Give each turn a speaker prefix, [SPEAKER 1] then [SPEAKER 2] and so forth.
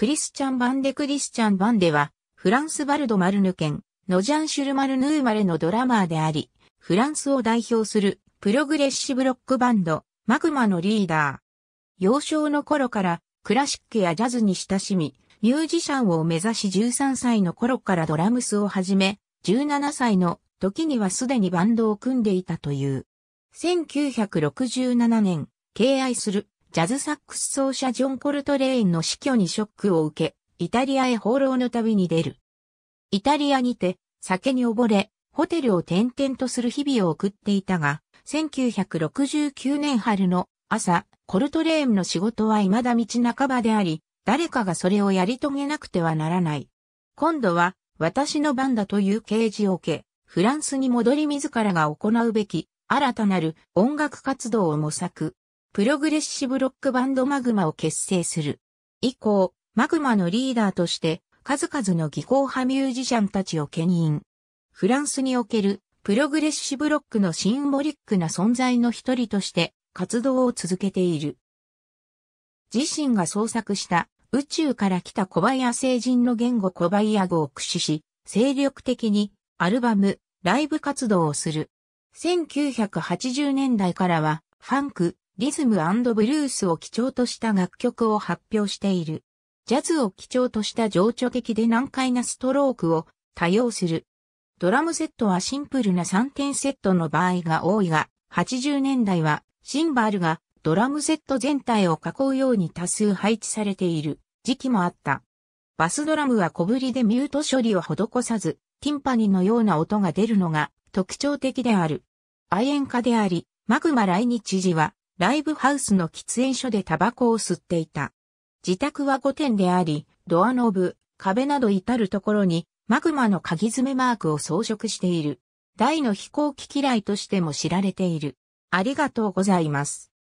[SPEAKER 1] クリスチャン・バンデ・クリスチャン・バンデは、フランス・バルド・マルヌ県、ノジャン・シュル・マルヌー生まれのドラマーであり、フランスを代表する、プログレッシブロックバンド、マグマのリーダー。幼少の頃から、クラシックやジャズに親しみ、ミュージシャンを目指し13歳の頃からドラムスを始め、17歳の時にはすでにバンドを組んでいたという。1967年、敬愛するジャズサックス奏者ジョン・コルトレインの死去にショックを受け、イタリアへ放浪の旅に出る。イタリアにて、酒に溺れ、ホテルを転々とする日々を送っていたが、1969年春の朝、コルトレーンの仕事は未だ道半ばであり、誰かがそれをやり遂げなくてはならない。今度は、私の番だという啓示を受け、フランスに戻り自らが行うべき、新たなる音楽活動を模索。プログレッシブロックバンドマグマを結成する。以降、マグマのリーダーとして数々の技巧派ミュージシャンたちを牽引。フランスにおけるプログレッシブロックのシンボリックな存在の一人として活動を続けている。自身が創作した宇宙から来たコバイア星人の言語コバイア語を駆使し、精力的にアルバム、ライブ活動をする。1980年代からはファンク、リズムブルースを基調とした楽曲を発表している。ジャズを基調とした情緒的で難解なストロークを多用する。ドラムセットはシンプルな3点セットの場合が多いが、80年代はシンバルがドラムセット全体を囲うように多数配置されている時期もあった。バスドラムは小ぶりでミュート処理を施さず、ティンパニのような音が出るのが特徴的である。愛煙家であり、マグマ来日時はライブハウスの喫煙所でタバコを吸っていた。自宅は5点であり、ドアノブ、壁など至るところにマグマの鍵爪マークを装飾している。大の飛行機嫌いとしても知られている。ありがとうございます。